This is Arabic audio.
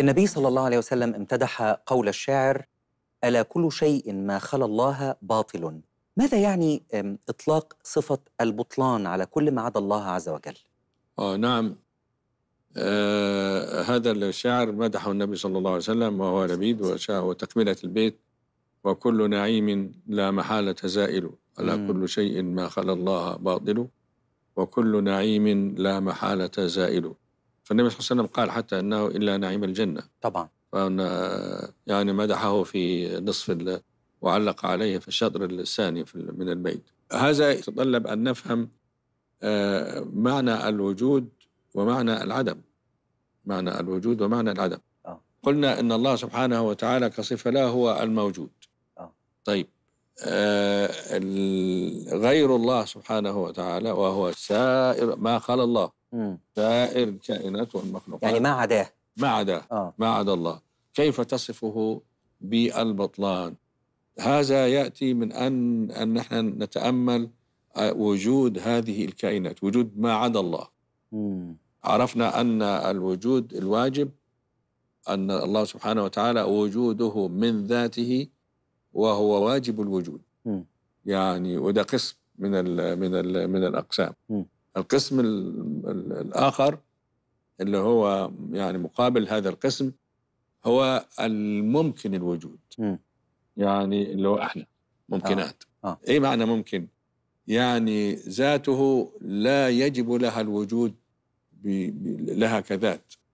النبي صلى الله عليه وسلم امتدح قول الشاعر الا كل شيء ما خلا الله باطل ماذا يعني اطلاق صفه البطلان على كل ما عدا الله عز وجل اه نعم آه هذا الشعر مدحه النبي صلى الله عليه وسلم وهو لبيد وتكمله البيت وكل نعيم لا محالة زائل ألا مم. كل شيء ما خلا الله باطل وكل نعيم لا محالة زائل فالنبي صلى الله عليه وسلم قال حتى انه الا نعيم الجنه طبعا يعني مدحه في نصف وعلق عليه في الشطر الثاني من البيت هذا يتطلب ان نفهم آه، معنى الوجود ومعنى العدم معنى الوجود ومعنى العدم آه. قلنا ان الله سبحانه وتعالى كصفه لا هو الموجود آه. طيب آه، غير الله سبحانه وتعالى وهو سائر ما خلا الله سائر الكائنات والمخلوقات يعني ما عداه ما عداه آه. ما عدا الله كيف تصفه بالبطلان هذا يأتي من أن أن نحن نتأمل آه، وجود هذه الكائنات وجود ما عدا الله مم. عرفنا أن الوجود الواجب أن الله سبحانه وتعالى وجوده من ذاته وهو واجب الوجود م. يعني وده قسم من الـ من الـ من الاقسام م. القسم الاخر اللي هو يعني مقابل هذا القسم هو الممكن الوجود م. يعني اللي هو احنا ممكنات آه. آه. ايه معنى ممكن يعني ذاته لا يجب لها الوجود لها كذات